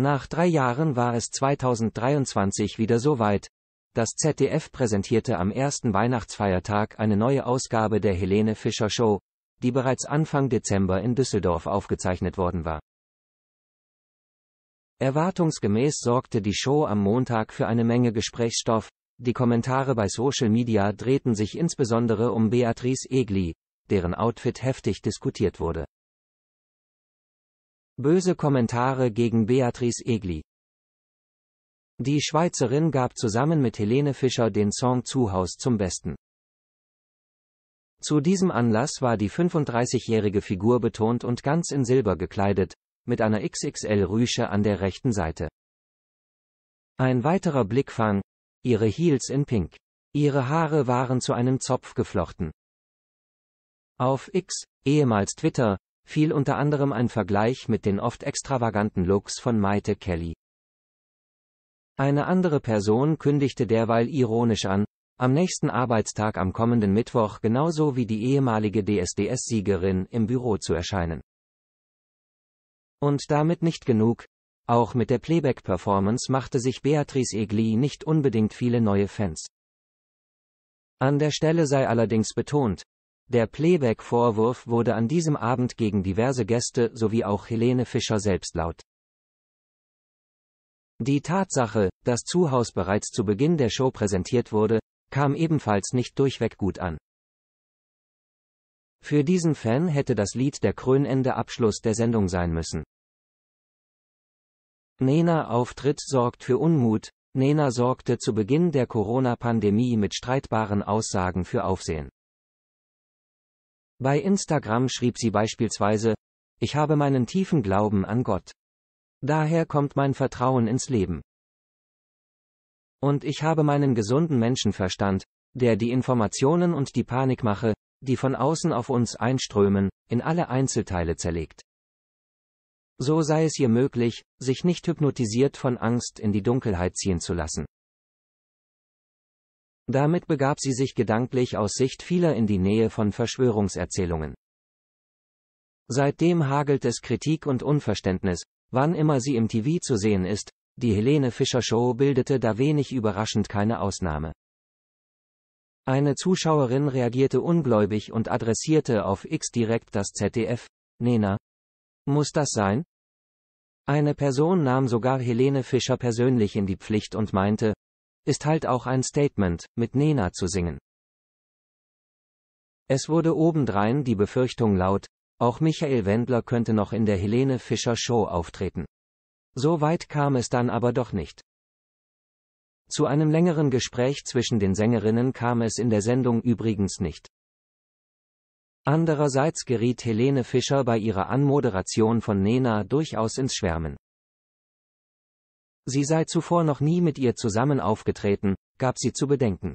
Nach drei Jahren war es 2023 wieder soweit. Das ZDF präsentierte am ersten Weihnachtsfeiertag eine neue Ausgabe der Helene Fischer Show, die bereits Anfang Dezember in Düsseldorf aufgezeichnet worden war. Erwartungsgemäß sorgte die Show am Montag für eine Menge Gesprächsstoff, die Kommentare bei Social Media drehten sich insbesondere um Beatrice Egli, deren Outfit heftig diskutiert wurde. Böse Kommentare gegen Beatrice Egli. Die Schweizerin gab zusammen mit Helene Fischer den Song Zuhaus zum Besten. Zu diesem Anlass war die 35-jährige Figur betont und ganz in Silber gekleidet, mit einer XXL-Rüsche an der rechten Seite. Ein weiterer Blickfang, ihre Heels in Pink. Ihre Haare waren zu einem Zopf geflochten. Auf X, ehemals Twitter, fiel unter anderem ein Vergleich mit den oft extravaganten Looks von Maite Kelly. Eine andere Person kündigte derweil ironisch an, am nächsten Arbeitstag am kommenden Mittwoch genauso wie die ehemalige DSDS-Siegerin im Büro zu erscheinen. Und damit nicht genug, auch mit der Playback-Performance machte sich Beatrice Egli nicht unbedingt viele neue Fans. An der Stelle sei allerdings betont, der Playback-Vorwurf wurde an diesem Abend gegen diverse Gäste sowie auch Helene Fischer selbst laut. Die Tatsache, dass Zuhaus bereits zu Beginn der Show präsentiert wurde, kam ebenfalls nicht durchweg gut an. Für diesen Fan hätte das Lied der krönende Abschluss der Sendung sein müssen. Nena-Auftritt sorgt für Unmut, Nena sorgte zu Beginn der Corona-Pandemie mit streitbaren Aussagen für Aufsehen. Bei Instagram schrieb sie beispielsweise, ich habe meinen tiefen Glauben an Gott. Daher kommt mein Vertrauen ins Leben. Und ich habe meinen gesunden Menschenverstand, der die Informationen und die Panikmache, die von außen auf uns einströmen, in alle Einzelteile zerlegt. So sei es ihr möglich, sich nicht hypnotisiert von Angst in die Dunkelheit ziehen zu lassen. Damit begab sie sich gedanklich aus Sicht vieler in die Nähe von Verschwörungserzählungen. Seitdem hagelt es Kritik und Unverständnis, wann immer sie im TV zu sehen ist, die Helene Fischer Show bildete da wenig überraschend keine Ausnahme. Eine Zuschauerin reagierte ungläubig und adressierte auf X direkt das ZDF. Nena. Muss das sein? Eine Person nahm sogar Helene Fischer persönlich in die Pflicht und meinte, ist halt auch ein Statement, mit Nena zu singen. Es wurde obendrein die Befürchtung laut, auch Michael Wendler könnte noch in der Helene Fischer Show auftreten. So weit kam es dann aber doch nicht. Zu einem längeren Gespräch zwischen den Sängerinnen kam es in der Sendung übrigens nicht. Andererseits geriet Helene Fischer bei ihrer Anmoderation von Nena durchaus ins Schwärmen sie sei zuvor noch nie mit ihr zusammen aufgetreten, gab sie zu bedenken.